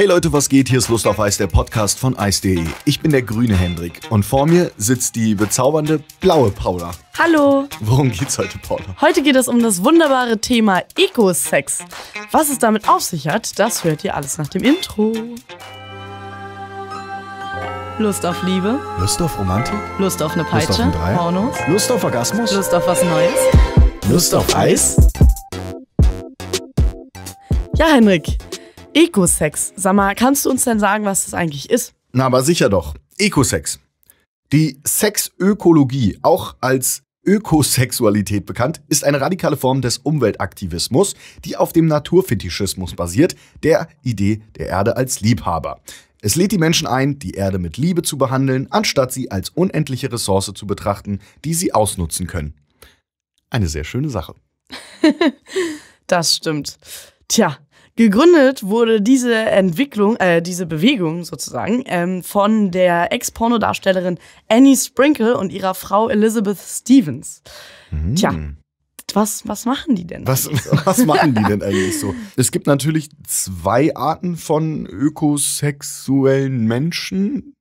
Hey Leute, was geht? Hier ist Lust auf Eis, der Podcast von Eis.de. Ich bin der grüne Hendrik und vor mir sitzt die bezaubernde blaue Paula. Hallo. Worum geht's heute, Paula? Heute geht es um das wunderbare Thema Eco-Sex. Was es damit auf sich hat, das hört ihr alles nach dem Intro. Lust auf Liebe. Lust auf Romantik. Lust auf eine Peitsche. Lust auf ein Pornos. Lust auf Orgasmus. Lust auf was Neues. Lust auf Eis. Ja, Henrik. Ecosex. Sag mal, kannst du uns denn sagen, was das eigentlich ist? Na, aber sicher doch. Ecosex. Die Sexökologie, auch als Ökosexualität bekannt, ist eine radikale Form des Umweltaktivismus, die auf dem Naturfetischismus basiert, der Idee der Erde als Liebhaber. Es lädt die Menschen ein, die Erde mit Liebe zu behandeln, anstatt sie als unendliche Ressource zu betrachten, die sie ausnutzen können. Eine sehr schöne Sache. das stimmt. Tja, Gegründet wurde diese Entwicklung, äh, diese Bewegung sozusagen, ähm, von der Ex-Pornodarstellerin Annie Sprinkle und ihrer Frau Elizabeth Stevens. Mhm. Tja, was, was machen die denn? Was, so? was machen die denn eigentlich so? Es gibt natürlich zwei Arten von ökosexuellen Menschen.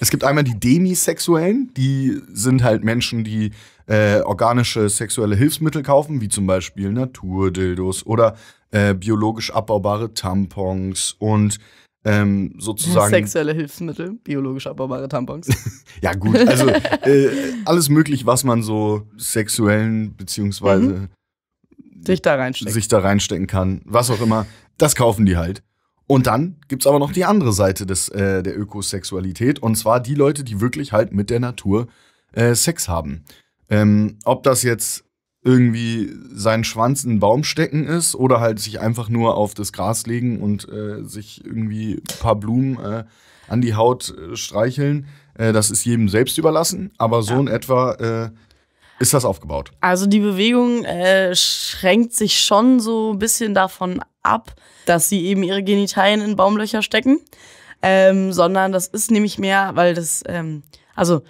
Es gibt einmal die Demisexuellen, die sind halt Menschen, die äh, organische sexuelle Hilfsmittel kaufen, wie zum Beispiel Naturdildos oder äh, biologisch abbaubare Tampons und ähm, sozusagen. Sexuelle Hilfsmittel, biologisch abbaubare Tampons. ja, gut, also äh, alles möglich, was man so sexuellen beziehungsweise mhm. sich, da reinstecken. sich da reinstecken kann, was auch immer, das kaufen die halt. Und dann gibt es aber noch die andere Seite des, äh, der Ökosexualität, und zwar die Leute, die wirklich halt mit der Natur äh, Sex haben. Ähm, ob das jetzt irgendwie seinen Schwanz in den Baum stecken ist oder halt sich einfach nur auf das Gras legen und äh, sich irgendwie ein paar Blumen äh, an die Haut äh, streicheln, äh, das ist jedem selbst überlassen, aber so ja. in etwa äh, ist das aufgebaut. Also die Bewegung äh, schränkt sich schon so ein bisschen davon ab, dass sie eben ihre Genitalien in Baumlöcher stecken, ähm, sondern das ist nämlich mehr, weil das, ähm, also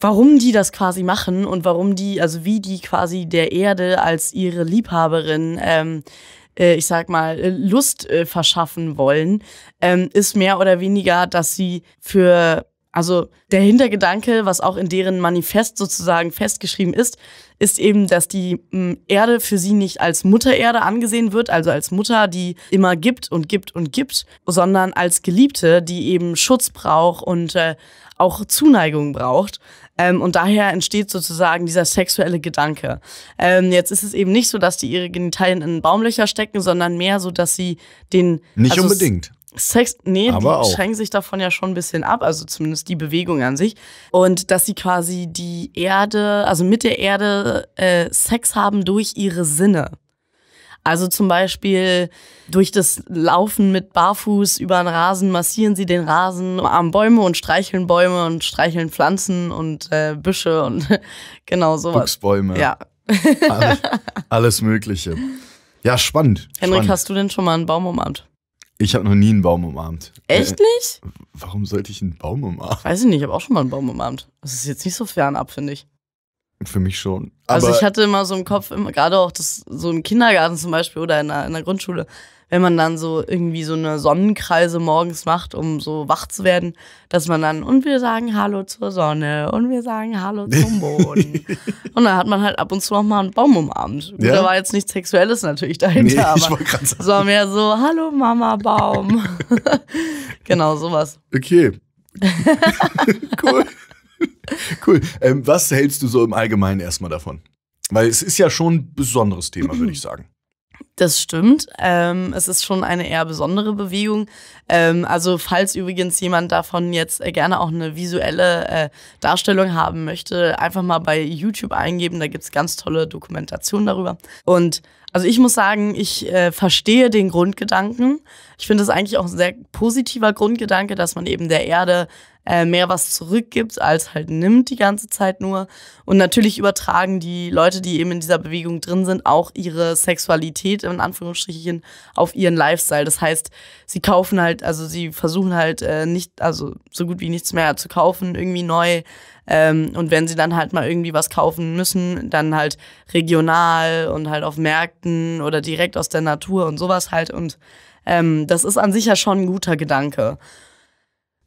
warum die das quasi machen und warum die, also wie die quasi der Erde als ihre Liebhaberin, ähm, äh, ich sag mal, Lust äh, verschaffen wollen, ähm, ist mehr oder weniger, dass sie für, also der Hintergedanke, was auch in deren Manifest sozusagen festgeschrieben ist, ist eben, dass die Erde für sie nicht als Muttererde angesehen wird, also als Mutter, die immer gibt und gibt und gibt, sondern als Geliebte, die eben Schutz braucht und äh, auch Zuneigung braucht. Ähm, und daher entsteht sozusagen dieser sexuelle Gedanke. Ähm, jetzt ist es eben nicht so, dass die ihre Genitalien in Baumlöcher stecken, sondern mehr so, dass sie den. Nicht also unbedingt. Sex, nee, Aber die schränken sich davon ja schon ein bisschen ab, also zumindest die Bewegung an sich. Und dass sie quasi die Erde, also mit der Erde äh, Sex haben durch ihre Sinne. Also zum Beispiel durch das Laufen mit Barfuß über den Rasen massieren sie den Rasen, umarmen Bäume und streicheln Bäume und streicheln Pflanzen und äh, Büsche und genau sowas. Buchsbäume. Ja. alles, alles, Mögliche. Ja, spannend. Henrik, spannend. hast du denn schon mal einen Baum umarmt? Ich habe noch nie einen Baum umarmt. Äh, Echt nicht? Äh, warum sollte ich einen Baum umarmen? Weiß ich nicht, ich habe auch schon mal einen Baum umarmt. Das ist jetzt nicht so fernab, finde ich. Für mich schon. also ich hatte immer so im Kopf, immer, gerade auch das, so im Kindergarten zum Beispiel oder in der, in der Grundschule, wenn man dann so irgendwie so eine Sonnenkreise morgens macht, um so wach zu werden, dass man dann, und wir sagen Hallo zur Sonne und wir sagen Hallo zum Boden. und dann hat man halt ab und zu auch mal einen Baum umarmt. Ja? Da war jetzt nichts Sexuelles natürlich dahinter, nee, aber es war mehr so, Hallo Mama Baum. genau, sowas. Okay. cool. Cool. Ähm, was hältst du so im Allgemeinen erstmal davon? Weil es ist ja schon ein besonderes Thema, würde ich sagen. Das stimmt. Ähm, es ist schon eine eher besondere Bewegung. Ähm, also falls übrigens jemand davon jetzt äh, gerne auch eine visuelle äh, Darstellung haben möchte, einfach mal bei YouTube eingeben. Da gibt es ganz tolle Dokumentationen darüber. Und also ich muss sagen, ich äh, verstehe den Grundgedanken. Ich finde es eigentlich auch ein sehr positiver Grundgedanke, dass man eben der Erde äh, mehr was zurückgibt, als halt nimmt die ganze Zeit nur. Und natürlich übertragen die Leute, die eben in dieser Bewegung drin sind, auch ihre Sexualität in Anführungsstrichen auf ihren Lifestyle. Das heißt, sie kaufen halt, also sie versuchen halt äh, nicht, also so gut wie nichts mehr zu kaufen, irgendwie neu. Ähm, und wenn sie dann halt mal irgendwie was kaufen müssen, dann halt regional und halt auf Märkten oder direkt aus der Natur und sowas halt. Und ähm, das ist an sich ja schon ein guter Gedanke.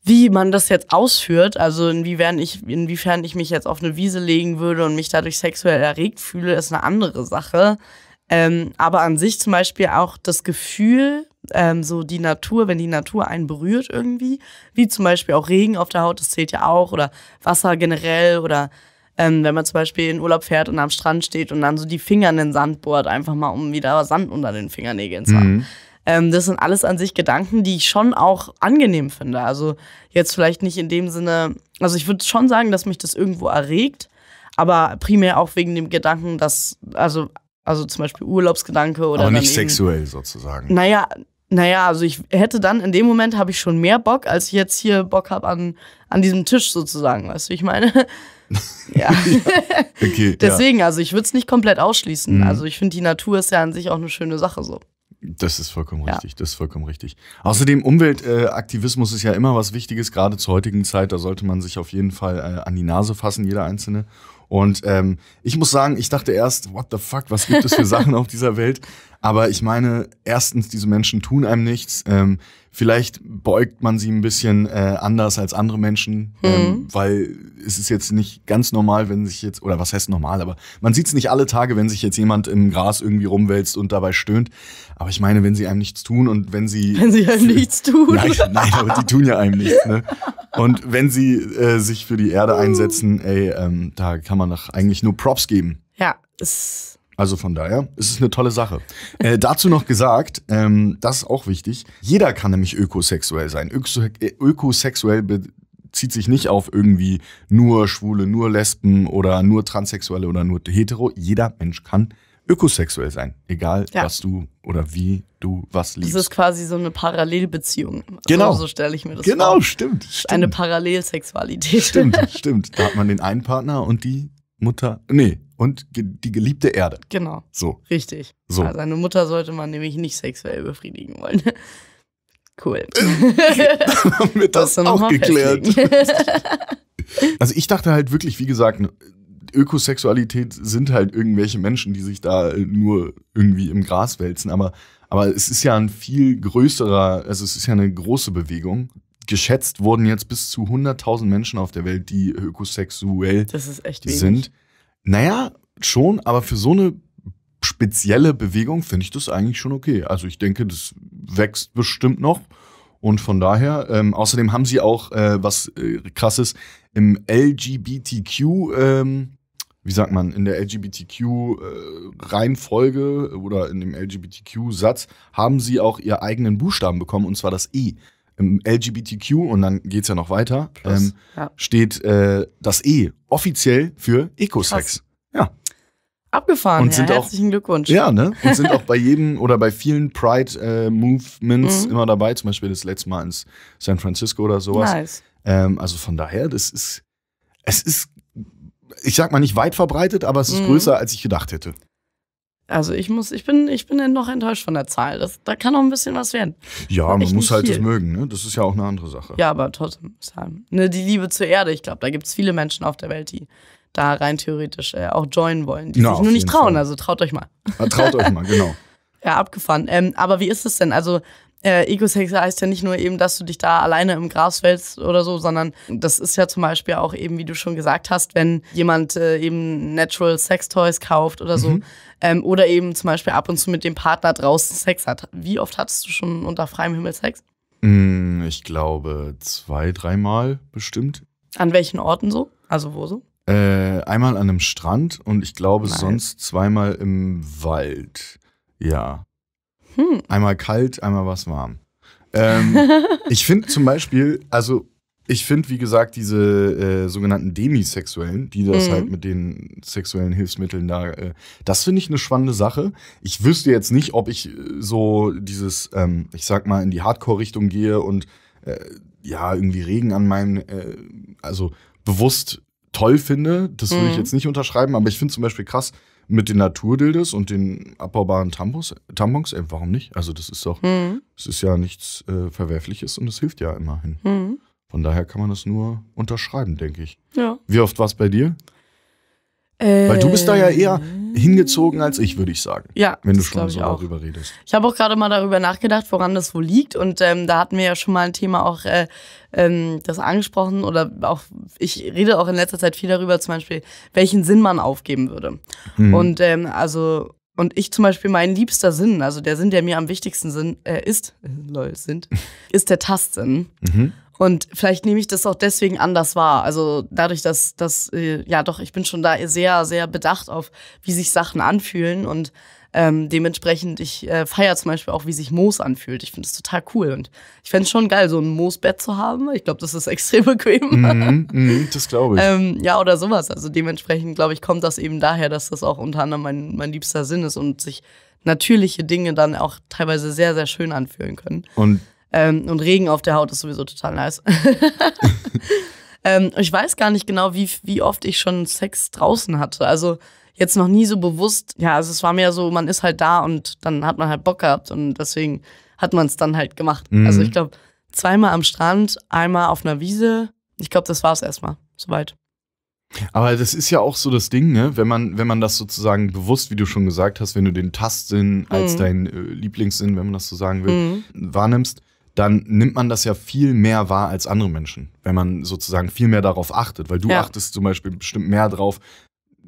Wie man das jetzt ausführt, also inwiefern ich, inwiefern ich mich jetzt auf eine Wiese legen würde und mich dadurch sexuell erregt fühle, ist eine andere Sache. Ähm, aber an sich zum Beispiel auch das Gefühl, ähm, so die Natur, wenn die Natur einen berührt irgendwie, wie zum Beispiel auch Regen auf der Haut, das zählt ja auch, oder Wasser generell, oder ähm, wenn man zum Beispiel in Urlaub fährt und am Strand steht und dann so die Finger in den Sand bohrt, einfach mal, um wieder Sand unter den Fingernägeln zu haben. Mhm. Ähm, das sind alles an sich Gedanken, die ich schon auch angenehm finde. Also jetzt vielleicht nicht in dem Sinne, also ich würde schon sagen, dass mich das irgendwo erregt, aber primär auch wegen dem Gedanken, dass, also, also zum Beispiel Urlaubsgedanke oder. Aber nicht eben, sexuell sozusagen. Naja, naja, also ich hätte dann in dem Moment habe ich schon mehr Bock, als ich jetzt hier Bock habe an, an diesem Tisch sozusagen, weißt du, wie ich meine? ja. okay, Deswegen, ja. also ich würde es nicht komplett ausschließen. Mhm. Also ich finde, die Natur ist ja an sich auch eine schöne Sache so. Das ist vollkommen ja. richtig, das ist vollkommen richtig. Außerdem, Umweltaktivismus äh, ist ja immer was Wichtiges, gerade zur heutigen Zeit. Da sollte man sich auf jeden Fall äh, an die Nase fassen, jeder Einzelne. Und ähm, ich muss sagen, ich dachte erst, what the fuck, was gibt es für Sachen auf dieser Welt? Aber ich meine, erstens, diese Menschen tun einem nichts. Ähm, vielleicht beugt man sie ein bisschen äh, anders als andere Menschen, ähm, mhm. ähm, weil es ist jetzt nicht ganz normal, wenn sich jetzt, oder was heißt normal, aber man sieht es nicht alle Tage, wenn sich jetzt jemand im Gras irgendwie rumwälzt und dabei stöhnt. Aber ich meine, wenn sie einem nichts tun und wenn sie. Wenn sie einem für, nichts tun. Nein, nein, aber die tun ja einem nichts, ne? Und wenn sie äh, sich für die Erde einsetzen, ey, ähm, da kann man doch eigentlich nur Props geben. Ja, es also von daher es ist es eine tolle Sache. Äh, dazu noch gesagt, ähm, das ist auch wichtig, jeder kann nämlich ökosexuell sein. Äh, ökosexuell bezieht sich nicht auf irgendwie nur Schwule, nur Lesben oder nur Transsexuelle oder nur Hetero. Jeder Mensch kann ökosexuell sein, egal ja. was du oder wie du was liebst. Das ist quasi so eine Parallelbeziehung. Genau. So, so stelle ich mir das genau, vor. Genau, stimmt, stimmt. Eine Parallelsexualität. Stimmt, stimmt. Da hat man den einen Partner und die Mutter. Nee, und ge die geliebte Erde. Genau. So. Richtig. So. Also eine Mutter sollte man nämlich nicht sexuell befriedigen wollen. Cool. Damit äh, das, das auch geklärt. also ich dachte halt wirklich, wie gesagt, Ökosexualität sind halt irgendwelche Menschen, die sich da nur irgendwie im Gras wälzen, aber, aber es ist ja ein viel größerer, also es ist ja eine große Bewegung. Geschätzt wurden jetzt bis zu 100.000 Menschen auf der Welt, die ökosexuell sind. Naja, schon, aber für so eine spezielle Bewegung finde ich das eigentlich schon okay. Also ich denke, das wächst bestimmt noch. Und von daher, ähm, außerdem haben sie auch äh, was äh, krasses im LGBTQ, ähm, wie sagt man, in der LGBTQ-Reihenfolge äh, oder in dem LGBTQ-Satz haben sie auch ihr eigenen Buchstaben bekommen, und zwar das E im LGBTQ und dann geht es ja noch weiter, ähm, ja. steht äh, das E offiziell für Ecosex. Ja. Abgefahren, und ja, sind herzlichen auch, Glückwunsch. Ja, ne? Und sind auch bei jedem oder bei vielen Pride-Movements äh, mhm. immer dabei, zum Beispiel das letzte Mal in San Francisco oder sowas. Nice. Ähm, also von daher, das ist, es ist, ich sag mal nicht weit verbreitet, aber es ist mhm. größer, als ich gedacht hätte. Also ich muss, ich bin, ich bin noch enttäuscht von der Zahl. Das, da kann noch ein bisschen was werden. Ja, man muss halt viel. das mögen, ne? Das ist ja auch eine andere Sache. Ja, aber trotzdem, ne, die Liebe zur Erde, ich glaube, da gibt es viele Menschen auf der Welt, die da rein theoretisch äh, auch joinen wollen, die Na, sich nur nicht trauen. Fall. Also traut euch mal. Ja, ah, traut euch mal, genau. ja, abgefahren. Ähm, aber wie ist es denn? Also äh, Ego-Sex heißt ja nicht nur eben, dass du dich da alleine im Gras wälzt oder so, sondern das ist ja zum Beispiel auch eben, wie du schon gesagt hast, wenn jemand äh, eben Natural Sex Toys kauft oder so. Mhm. Ähm, oder eben zum Beispiel ab und zu mit dem Partner draußen Sex hat. Wie oft hattest du schon unter freiem Himmel Sex? Mm, ich glaube zwei, dreimal bestimmt. An welchen Orten so? Also wo so? Äh, einmal an einem Strand und ich glaube nice. sonst zweimal im Wald. Ja. Hm. Einmal kalt, einmal was warm. Ähm, ich finde zum Beispiel, also ich finde, wie gesagt, diese äh, sogenannten Demisexuellen, die das mhm. halt mit den sexuellen Hilfsmitteln da, äh, das finde ich eine spannende Sache. Ich wüsste jetzt nicht, ob ich äh, so dieses, ähm, ich sag mal, in die Hardcore-Richtung gehe und äh, ja, irgendwie Regen an meinem, äh, also bewusst toll finde. Das würde mhm. ich hm. jetzt nicht unterschreiben, aber ich finde zum Beispiel krass, mit den Naturdildes und den abbaubaren Tampons, Tampons ey, äh, warum nicht? Also das ist doch, mhm. es ist ja nichts äh, Verwerfliches und es hilft ja immerhin. Mhm. Von daher kann man das nur unterschreiben, denke ich. Ja. Wie oft war es bei dir? Äh, Weil du bist da ja eher ähm. hingezogen als ich, würde ich sagen. Ja. Wenn du schon so darüber redest. Ich habe auch gerade mal darüber nachgedacht, woran das wohl liegt. Und ähm, da hatten wir ja schon mal ein Thema auch äh, ähm, das angesprochen. Oder auch, ich rede auch in letzter Zeit viel darüber, zum Beispiel, welchen Sinn man aufgeben würde. Hm. Und ähm, also und ich zum Beispiel mein liebster Sinn, also der Sinn, der mir am wichtigsten Sinn, äh, ist, äh, lol, sind, ist der Tastsinn. Mhm. Und vielleicht nehme ich das auch deswegen anders wahr. Also dadurch, dass das, äh, ja doch, ich bin schon da sehr, sehr bedacht auf, wie sich Sachen anfühlen und ähm, dementsprechend, ich äh, feiere zum Beispiel auch, wie sich Moos anfühlt. Ich finde es total cool und ich fände es schon geil, so ein Moosbett zu haben. Ich glaube, das ist extrem bequem. Mhm, mh, das glaube ich. ähm, ja, oder sowas. Also dementsprechend, glaube ich, kommt das eben daher, dass das auch unter anderem mein, mein liebster Sinn ist und sich natürliche Dinge dann auch teilweise sehr, sehr schön anfühlen können. Und ähm, und Regen auf der Haut ist sowieso total nice. ähm, ich weiß gar nicht genau, wie, wie oft ich schon Sex draußen hatte. Also jetzt noch nie so bewusst. Ja, also es war mehr so, man ist halt da und dann hat man halt Bock gehabt und deswegen hat man es dann halt gemacht. Mhm. Also ich glaube, zweimal am Strand, einmal auf einer Wiese. Ich glaube, das war es erstmal. Soweit. Aber das ist ja auch so das Ding, ne? Wenn man, wenn man das sozusagen bewusst, wie du schon gesagt hast, wenn du den Tastsinn als mhm. dein äh, Lieblingssinn, wenn man das so sagen will, mhm. wahrnimmst, dann nimmt man das ja viel mehr wahr als andere Menschen, wenn man sozusagen viel mehr darauf achtet. Weil du ja. achtest zum Beispiel bestimmt mehr drauf,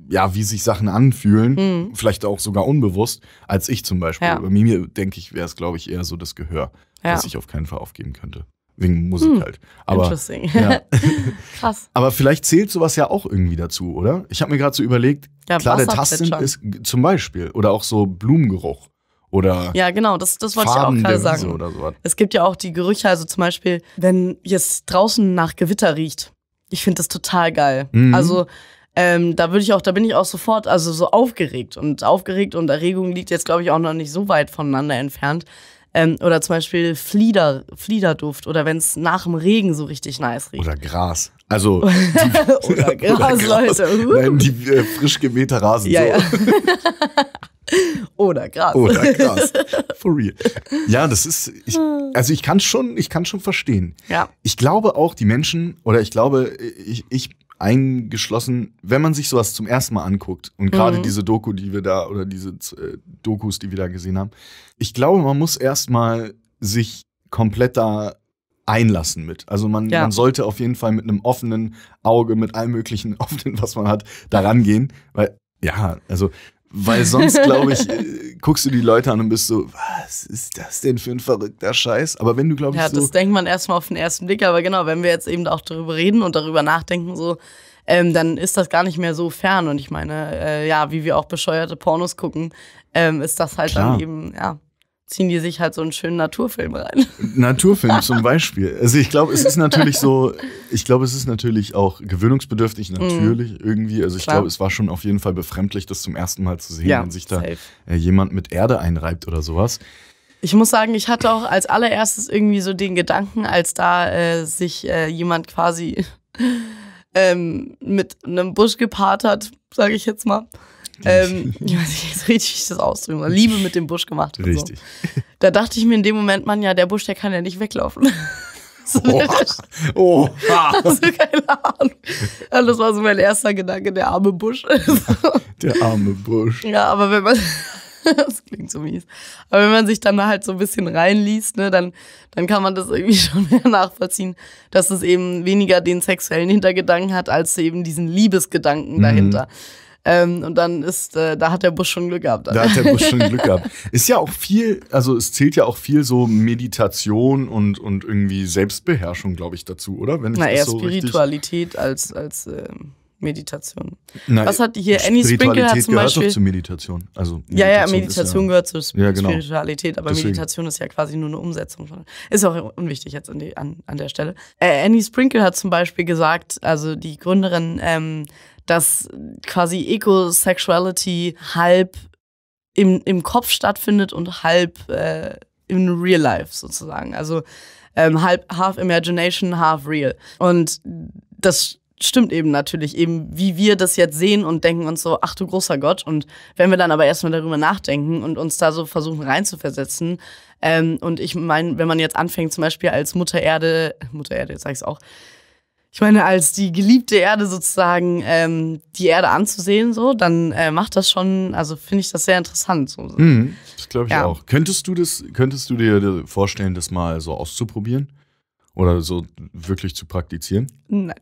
ja, wie sich Sachen anfühlen, mhm. vielleicht auch sogar unbewusst, als ich zum Beispiel. Ja. Bei mir, denke ich, wäre es, glaube ich, eher so das Gehör, ja. das ich auf keinen Fall aufgeben könnte. Wegen Musik mhm. halt. Aber, Interesting. Ja. Krass. Aber vielleicht zählt sowas ja auch irgendwie dazu, oder? Ich habe mir gerade so überlegt, ja, klar, der Tasten ist zum Beispiel, oder auch so Blumengeruch oder ja genau das das wollte ich auch gerade sagen oder sowas. es gibt ja auch die Gerüche also zum Beispiel wenn jetzt draußen nach Gewitter riecht ich finde das total geil mhm. also ähm, da würde ich auch da bin ich auch sofort also so aufgeregt und aufgeregt und Erregung liegt jetzt glaube ich auch noch nicht so weit voneinander entfernt ähm, oder zum Beispiel Flieder, Fliederduft oder wenn es nach dem Regen so richtig nice riecht. Oder Gras. Also die, oder, Gras, oder Gras, Leute. Nein, die äh, frisch gemähte Rasen. Ja, so. ja. Oder krass. Oder krass. For real. Ja, das ist, ich, also ich kann schon, ich kann schon verstehen. Ja. Ich glaube auch, die Menschen, oder ich glaube, ich, ich eingeschlossen, wenn man sich sowas zum ersten Mal anguckt und gerade mhm. diese Doku, die wir da, oder diese äh, Dokus, die wir da gesehen haben, ich glaube, man muss erstmal sich komplett da einlassen mit. Also man, ja. man, sollte auf jeden Fall mit einem offenen Auge, mit allem möglichen offenen, was man hat, da rangehen, weil ja, also weil sonst, glaube ich, äh, guckst du die Leute an und bist so, was ist das denn für ein verrückter Scheiß? Aber wenn du, glaube ich, ja, so das denkt man erstmal auf den ersten Blick, aber genau, wenn wir jetzt eben auch darüber reden und darüber nachdenken, so, ähm, dann ist das gar nicht mehr so fern. Und ich meine, äh, ja, wie wir auch bescheuerte Pornos gucken, ähm, ist das halt Klar. dann eben, ja ziehen die sich halt so einen schönen Naturfilm rein. Naturfilm zum Beispiel. Also ich glaube, es ist natürlich so, ich glaube, es ist natürlich auch gewöhnungsbedürftig, mhm. natürlich mm. irgendwie. Also ich glaube, es war schon auf jeden Fall befremdlich, das zum ersten Mal zu sehen, ja, wenn sich da safe. Äh, jemand mit Erde einreibt oder sowas. Ich muss sagen, ich hatte auch als allererstes irgendwie so den Gedanken, als da äh, sich äh, jemand quasi ähm, mit einem Busch gepaart hat, sage ich jetzt mal ähm, ich weiß nicht, jetzt richtig das ausdrücken, Liebe mit dem Busch gemacht. Richtig. So. Da dachte ich mir in dem Moment, Mann, ja, der Busch, der kann ja nicht weglaufen. So oh, Oha. Also keine Ahnung. Also das war so mein erster Gedanke, der arme Busch. Der arme Busch. Ja, aber wenn man, das klingt so mies, aber wenn man sich dann halt so ein bisschen reinliest, ne, dann, dann kann man das irgendwie schon mehr nachvollziehen, dass es eben weniger den sexuellen Hintergedanken hat, als eben diesen Liebesgedanken mhm. dahinter. Ähm, und dann ist, äh, da hat der Bus schon Glück gehabt. Da hat der Bus schon Glück gehabt. Ist ja auch viel, also es zählt ja auch viel so Meditation und, und irgendwie Selbstbeherrschung, glaube ich, dazu, oder? Wenn ich Na, eher so Spiritualität als, als ähm Meditation. Nein, Was hat hier Annie Sprinkle hat zum gehört doch zu Meditation. Also Meditation ja, ja, Meditation ja, gehört zu Sp ja, genau. Spiritualität, aber Deswegen. Meditation ist ja quasi nur eine Umsetzung von. Ist auch unwichtig jetzt an, die, an, an der Stelle. Äh, Annie Sprinkle hat zum Beispiel gesagt, also die Gründerin ähm, dass quasi Eco-Sexuality halb im, im Kopf stattfindet und halb äh, im Real Life sozusagen. Also ähm, halb, half Imagination, half real. Und das stimmt eben natürlich eben, wie wir das jetzt sehen und denken uns so, ach du großer Gott. Und wenn wir dann aber erstmal darüber nachdenken und uns da so versuchen reinzuversetzen, ähm, und ich meine, wenn man jetzt anfängt, zum Beispiel als Mutter Erde, Mutter Erde, jetzt sag ich's auch, ich meine, als die geliebte Erde sozusagen ähm, die Erde anzusehen, so, dann äh, macht das schon, also finde ich das sehr interessant. So. Mhm, das glaube ich ja. auch. Könntest du das, könntest du dir vorstellen, das mal so auszuprobieren? Oder so wirklich zu praktizieren? Nein.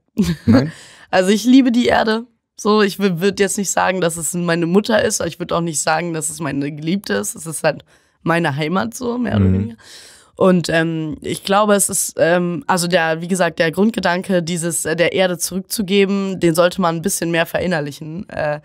Nein? also ich liebe die Erde. So, ich würde jetzt nicht sagen, dass es meine Mutter ist, ich würde auch nicht sagen, dass es meine Geliebte ist. Es ist halt meine Heimat, so, mehr mhm. oder weniger. Und ähm, ich glaube, es ist, ähm, also der, wie gesagt, der Grundgedanke, dieses äh, der Erde zurückzugeben, den sollte man ein bisschen mehr verinnerlichen. Äh,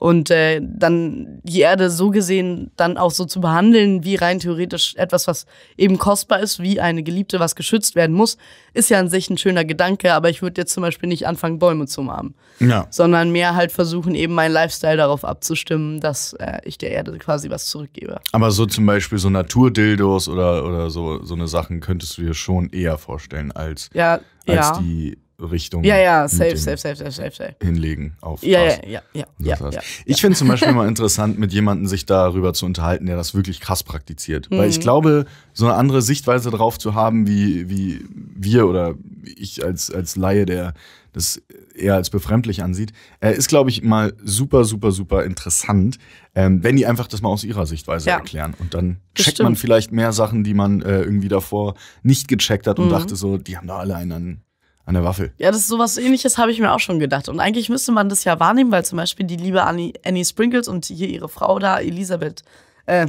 und äh, dann die Erde so gesehen dann auch so zu behandeln, wie rein theoretisch etwas, was eben kostbar ist, wie eine Geliebte, was geschützt werden muss, ist ja an sich ein schöner Gedanke, aber ich würde jetzt zum Beispiel nicht anfangen, Bäume zu umarmen. Ja. Sondern mehr halt versuchen, eben meinen Lifestyle darauf abzustimmen, dass äh, ich der Erde quasi was zurückgebe. Aber so zum Beispiel so Naturdildos oder, oder so, so eine Sachen könntest du dir schon eher vorstellen als, ja, als ja. die Richtung ja, ja, safe, safe, safe, safe, safe, safe. hinlegen auf ja, das. Ja, ja, ja, ja, Ich finde zum Beispiel mal interessant, mit jemandem sich darüber zu unterhalten, der das wirklich krass praktiziert. Mhm. Weil ich hm. glaube, so eine andere Sichtweise drauf zu haben, wie, wie wir oder ich als, als Laie, der das eher als befremdlich ansieht, äh, ist, glaube ich, mal super, super, super interessant, ähm, wenn die einfach das mal aus ihrer Sichtweise ja. erklären. Und dann das checkt man vielleicht mehr Sachen, die man äh, irgendwie davor nicht gecheckt hat und mhm. dachte so, die haben da alle einen an der Waffel. Ja, das ist sowas ähnliches habe ich mir auch schon gedacht. Und eigentlich müsste man das ja wahrnehmen, weil zum Beispiel die liebe Annie, Annie Sprinkles und hier ihre Frau da, Elisabeth, äh,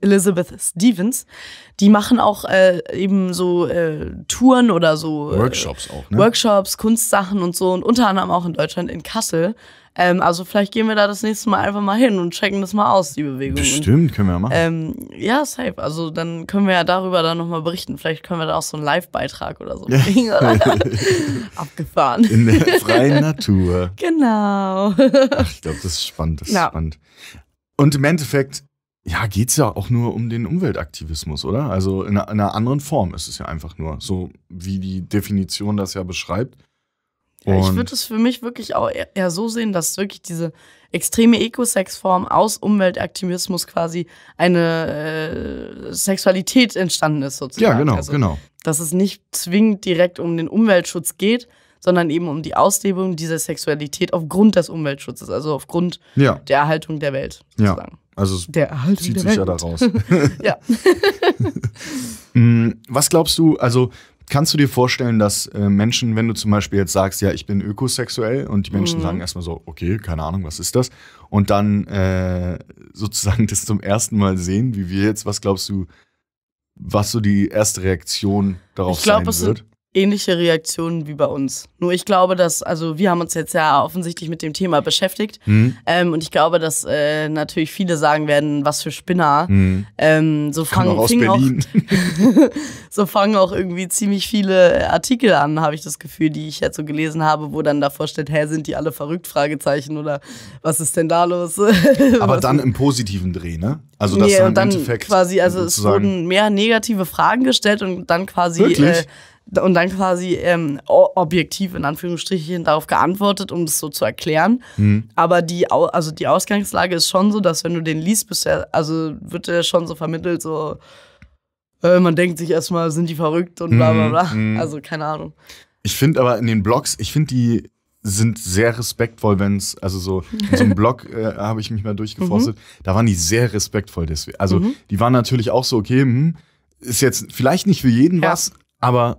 Elizabeth Stevens, die machen auch äh, eben so äh, Touren oder so. Äh, Workshops auch, ne? Workshops, Kunstsachen und so und unter anderem auch in Deutschland, in Kassel. Ähm, also vielleicht gehen wir da das nächste Mal einfach mal hin und checken das mal aus, die Bewegung. Bestimmt, können wir ja machen. Ähm, ja, safe. Also dann können wir ja darüber dann nochmal berichten. Vielleicht können wir da auch so einen Live-Beitrag oder so bringen. Abgefahren. In der freien Natur. Genau. Ach, ich glaube, das ist spannend. Das ist spannend. Und im Endeffekt ja, geht es ja auch nur um den Umweltaktivismus, oder? Also in einer, in einer, anderen Form ist es ja einfach nur, so wie die Definition das ja beschreibt. Ja, ich würde es für mich wirklich auch eher so sehen, dass wirklich diese extreme Ecosex-Form aus Umweltaktivismus quasi eine äh, Sexualität entstanden ist, sozusagen. Ja, genau, also, genau. Dass es nicht zwingend direkt um den Umweltschutz geht, sondern eben um die Auslebung dieser Sexualität aufgrund des Umweltschutzes, also aufgrund ja. der Erhaltung der Welt, sozusagen. Ja. Also der Erhalt zieht sich ja daraus. ja. Mm, was glaubst du, also kannst du dir vorstellen, dass äh, Menschen, wenn du zum Beispiel jetzt sagst, ja, ich bin ökosexuell und die Menschen mhm. sagen erstmal so, okay, keine Ahnung, was ist das? Und dann äh, sozusagen das zum ersten Mal sehen, wie wir jetzt, was glaubst du, was so die erste Reaktion darauf glaub, sein wird? ähnliche Reaktionen wie bei uns. Nur ich glaube, dass, also wir haben uns jetzt ja offensichtlich mit dem Thema beschäftigt mhm. ähm, und ich glaube, dass äh, natürlich viele sagen werden, was für Spinner. Mhm. Ähm, so, fangen, auch, so fangen auch irgendwie ziemlich viele Artikel an, habe ich das Gefühl, die ich jetzt so gelesen habe, wo dann davor steht, hä, sind die alle verrückt? Fragezeichen oder was ist denn da los? Aber dann im positiven Dreh, ne? Also das nee, dann, dann im Endeffekt quasi, also es wurden mehr negative Fragen gestellt und dann quasi Äh, und dann quasi ähm, objektiv in Anführungsstrichen darauf geantwortet, um es so zu erklären. Mhm. Aber die, also die Ausgangslage ist schon so, dass wenn du den liest, bist der, also wird der schon so vermittelt, so äh, man denkt sich erstmal, sind die verrückt und bla bla mhm, bla. Mhm. Also keine Ahnung. Ich finde aber in den Blogs, ich finde die sind sehr respektvoll, wenn es, also so, in so einem Blog äh, habe ich mich mal durchgeforstet, mhm. da waren die sehr respektvoll deswegen. Also mhm. die waren natürlich auch so, okay, mh, hm, ist jetzt vielleicht nicht für jeden ja. was, aber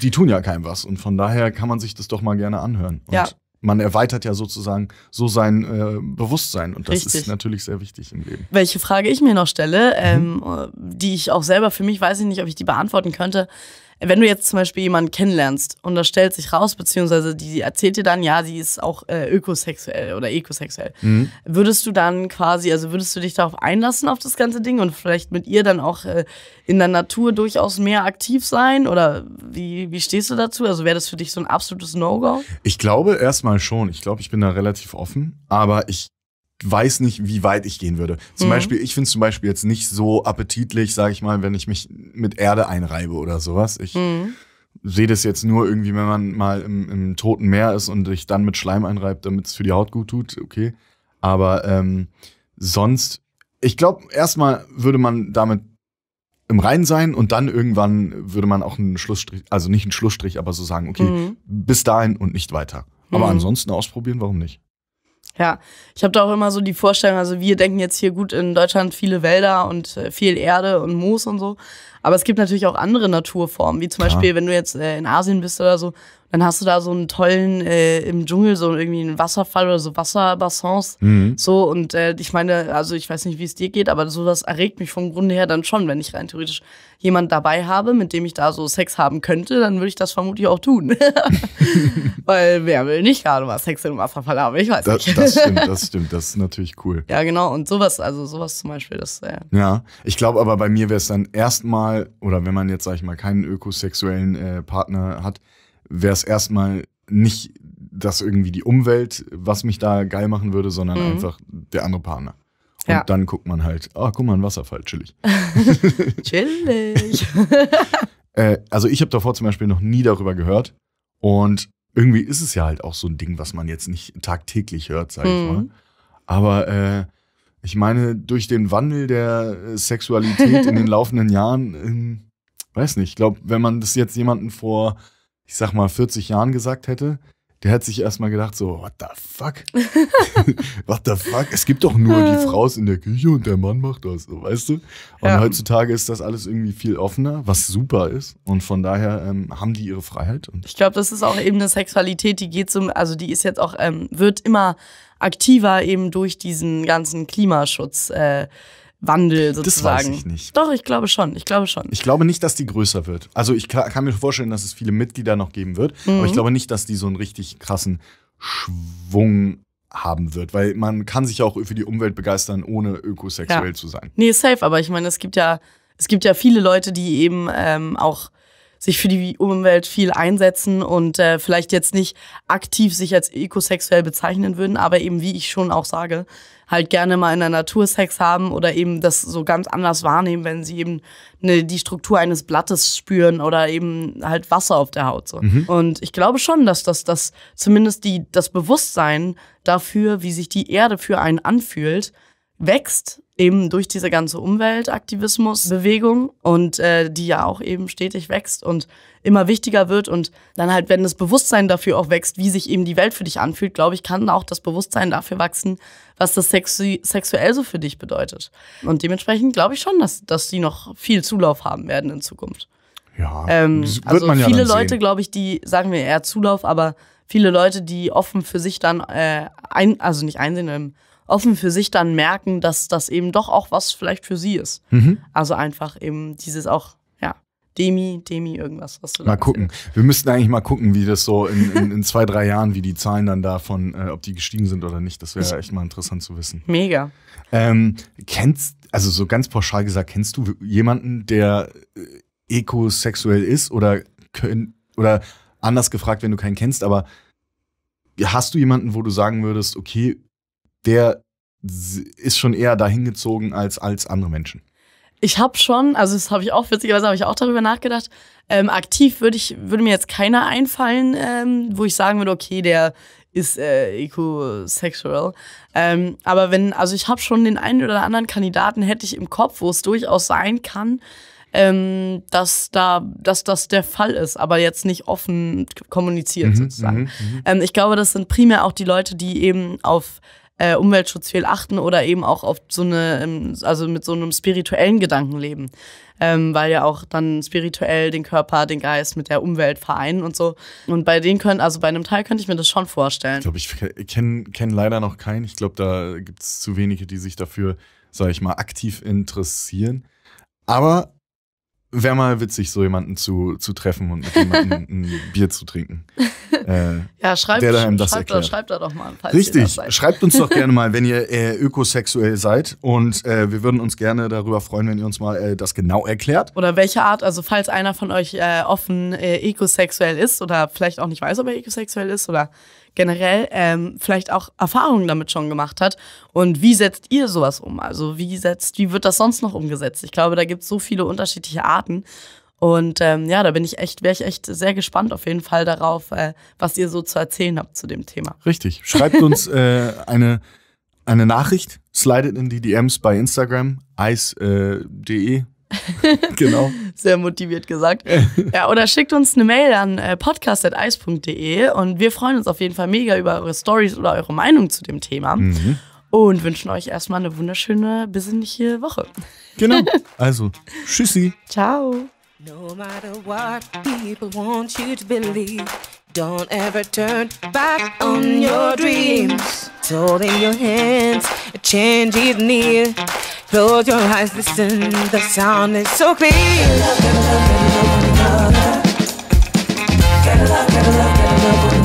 die tun ja keinem was. Und von daher kann man sich das doch mal gerne anhören. Und ja. Man erweitert ja sozusagen so sein äh, Bewusstsein und das Richtig. ist natürlich sehr wichtig im Leben. Welche Frage ich mir noch stelle, mhm. Ähm, die ich auch selber für mich weiß ich nicht, ob ich die beantworten könnte, wenn du jetzt zum Beispiel jemanden kennenlernst und das stellt sich raus, beziehungsweise die erzählt dir dann, ja, sie ist auch äh, ökosexuell oder ekosexuell, mhm. würdest du dann quasi, also würdest du dich darauf einlassen auf das ganze Ding und vielleicht mit ihr dann auch äh, in der Natur durchaus mehr aktiv sein? Oder wie, wie stehst du dazu? Also wäre das für dich so ein absolutes No-Go? Ich glaube erstmal schon. Ich glaube, ich bin da relativ offen, aber ich weiß nicht, wie weit ich gehen würde. Zum mhm. Beispiel, ich finde es zum Beispiel jetzt nicht so appetitlich, sage ich mal, wenn ich mich mit Erde einreibe oder sowas. Ich mhm. sehe das jetzt nur irgendwie, wenn man mal im, im Toten Meer ist und sich dann mit Schleim einreibt, damit es für die Haut gut tut, okay. Aber ähm, sonst, ich glaube, erstmal würde man damit im Reinen sein und dann irgendwann würde man auch einen Schlussstrich, also nicht einen Schlussstrich, aber so sagen, okay, mhm. bis dahin und nicht weiter. Aber mhm. ansonsten ausprobieren, warum nicht? Ja, ich habe da auch immer so die Vorstellung, also wir denken jetzt hier gut in Deutschland viele Wälder und äh, viel Erde und Moos und so, aber es gibt natürlich auch andere Naturformen, wie zum Klar. Beispiel, wenn du jetzt äh, in Asien bist oder so, dann hast du da so einen tollen äh, im Dschungel so irgendwie einen Wasserfall oder so Wasserbassons. mhm. so und äh, ich meine also ich weiß nicht wie es dir geht aber sowas erregt mich vom Grunde her dann schon wenn ich rein theoretisch jemand dabei habe mit dem ich da so Sex haben könnte dann würde ich das vermutlich auch tun weil wer will nicht gerade mal Sex im Wasserfall haben ich weiß das, nicht das stimmt das stimmt das ist natürlich cool ja genau und sowas also sowas zum Beispiel das äh ja ich glaube aber bei mir wäre es dann erstmal erstmal, oder wenn man jetzt, sag ich mal, keinen ökosexuellen äh, Partner hat, wäre es erstmal nicht, dass irgendwie die Umwelt, was mich da geil machen würde, sondern mhm. einfach der andere Partner. Und ja. dann guckt man halt, ah, oh, guck mal, ein Wasserfall, chillig. chillig. äh, also ich habe davor zum Beispiel noch nie darüber gehört. Und irgendwie ist es ja halt auch so ein Ding, was man jetzt nicht tagtäglich hört, sage ich mhm. mal. Aber äh, ich meine, durch den Wandel der äh, Sexualität in den laufenden Jahren, ähm, weiß nicht, ich glaube, wenn man das jetzt jemanden vor, ich sag mal, 40 Jahren gesagt hätte, der hätte sich erstmal gedacht, so, what the fuck? what the fuck? Es gibt doch nur die hm. Frau in der Küche und der Mann macht das, weißt du? Und ja. heutzutage ist das alles irgendwie viel offener, was super ist. Und von daher ähm, haben die ihre Freiheit. ich glaube, das ist auch eben eine Sexualität, die geht zum, also die ist jetzt auch, ähm, wird immer aktiver eben durch diesen ganzen Klimaschutz. Äh, Wandel sozusagen. Das weiß ich nicht. Doch, ich glaube schon. Ich glaube schon. Ich glaube nicht, dass die größer wird. Also ich kann mir vorstellen, dass es viele Mitglieder noch geben wird, mhm. aber ich glaube nicht, dass die so einen richtig krassen Schwung haben wird, weil man kann sich auch für die Umwelt begeistern, ohne ökosexuell ja. zu sein. Nee, safe, aber ich meine, es gibt ja, es gibt ja viele Leute, die eben ähm, auch sich für die Umwelt viel einsetzen und äh, vielleicht jetzt nicht aktiv sich als ökosexuell bezeichnen würden, aber eben, wie ich schon auch sage, halt gerne mal in der Natur Sex haben oder eben das so ganz anders wahrnehmen, wenn sie eben ne, die Struktur eines Blattes spüren oder eben halt Wasser auf der Haut. So. Mhm. Und ich glaube schon, dass das, das zumindest die, das Bewusstsein dafür, wie sich die Erde für einen anfühlt, wächst eben durch diese ganze Umweltaktivismusbewegung und äh, die ja auch eben stetig wächst und immer wichtiger wird und dann halt, wenn das Bewusstsein dafür auch wächst, wie sich eben die Welt für dich anfühlt, glaube ich, kann auch das Bewusstsein dafür wachsen, was das sexu sexuell so für dich bedeutet. Und dementsprechend glaube ich schon, dass, dass die noch viel Zulauf haben werden in Zukunft. Ja, ähm, das wird also man ja viele Leute, glaube ich, die sagen wir eher Zulauf, aber viele Leute, die offen für sich dann äh, ein, also nicht einsehen, ähm, offen für sich dann merken, dass das eben doch auch was vielleicht für sie ist. Mhm. Also einfach eben dieses auch ja, Demi, Demi, irgendwas, was du Mal gucken. Erzählst. Wir müssten eigentlich mal gucken, wie das so in, in, in zwei, drei Jahren, wie die Zahlen dann davon, äh, ob die gestiegen sind oder nicht. Das wäre ja echt mal interessant zu wissen. Mega. Ähm, kennst, also so ganz pauschal gesagt, kennst du jemanden, der äh, ekosexuell ist oder, könnt, oder anders gefragt, wenn du keinen kennst, aber hast du jemanden, wo du sagen würdest, okay, der ist schon eher dahingezogen als, als andere Menschen. Ich habe schon, also das habe ich auch, witzigerweise habe ich auch darüber nachgedacht, ähm, aktiv würde ich, würde mir jetzt keiner einfallen, ähm, wo ich sagen würde, okay, der ist äh, equosexual. Ähm, aber wenn, also ich habe schon den einen oder anderen Kandidaten hätte ich im Kopf, wo es durchaus sein kann, ähm, dass da, dass das der Fall ist, aber jetzt nicht offen kommuniziert mhm, sozusagen. Mhm, mhm. Ähm, ich glaube, das sind primär auch die Leute, die eben auf äh, Umweltschutz viel achten oder eben auch auf so eine, ähm, also mit so einem spirituellen Gedanken leben. Ähm, weil ja auch dann spirituell den Körper, den Geist mit der Umwelt vereinen und so. Und bei denen können, also bei einem Teil könnte ich mir das schon vorstellen. Ich glaube, ich kenne kenn leider noch keinen. Ich glaube, da gibt es zu wenige, die sich dafür, sage ich mal, aktiv interessieren. Aber Wäre mal witzig, so jemanden zu, zu treffen und mit jemandem ein Bier zu trinken. Äh, ja, schreibt, der einem das schreibt, erklärt. Da, schreibt da doch mal. Falls Richtig, schreibt uns doch gerne mal, wenn ihr äh, ökosexuell seid. Und äh, wir würden uns gerne darüber freuen, wenn ihr uns mal äh, das genau erklärt. Oder welche Art, also falls einer von euch äh, offen äh, ökosexuell ist oder vielleicht auch nicht weiß, ob er ökosexuell ist oder generell ähm, vielleicht auch Erfahrungen damit schon gemacht hat. Und wie setzt ihr sowas um? Also wie setzt, wie wird das sonst noch umgesetzt? Ich glaube, da gibt es so viele unterschiedliche Arten. Und ähm, ja, da bin ich echt, wäre ich echt sehr gespannt auf jeden Fall darauf, äh, was ihr so zu erzählen habt zu dem Thema. Richtig. Schreibt uns äh, eine, eine Nachricht, slidet in die DMs bei Instagram, ice.de, äh, Genau. Sehr motiviert gesagt. ja, oder schickt uns eine Mail an äh, podcast.eis.de und wir freuen uns auf jeden Fall mega über eure Stories oder eure Meinung zu dem Thema. Mhm. Und wünschen euch erstmal eine wunderschöne, besinnliche Woche. Genau. Also, tschüssi. Ciao. No matter what people want you to believe, don't ever turn back on your dreams. Holding your hands, a change is near. Close your eyes, listen, the sound is so clear. Get love, get love, get love,